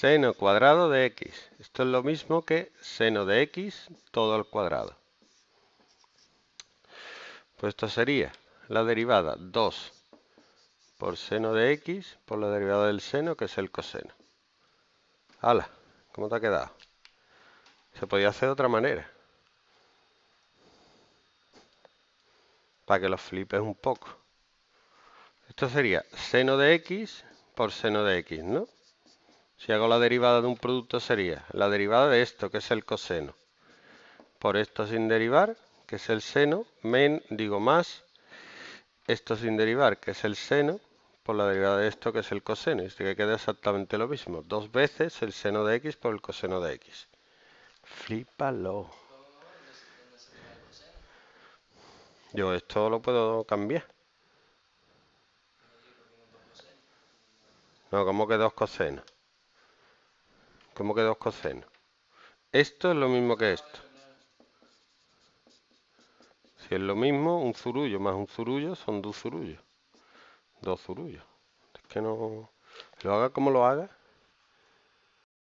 seno cuadrado de x. Esto es lo mismo que seno de x todo al cuadrado. Pues esto sería la derivada 2 por seno de x por la derivada del seno, que es el coseno. ¡Hala! ¿Cómo te ha quedado? Se podía hacer de otra manera. Para que lo flipes un poco. Esto sería seno de x por seno de x, ¿no? Si hago la derivada de un producto sería la derivada de esto, que es el coseno. Por esto sin derivar, que es el seno, men, digo más, esto sin derivar, que es el seno, por la derivada de esto, que es el coseno. Esto que queda exactamente lo mismo. Dos veces el seno de x por el coseno de x. Flipalo. Yo esto lo puedo cambiar. No, como que dos cosenos. Como que dos cosenos? Esto es lo mismo que esto. Si es lo mismo, un zurullo más un zurullo son dos zurullos. Dos zurullos. Es que no... Lo haga como lo haga.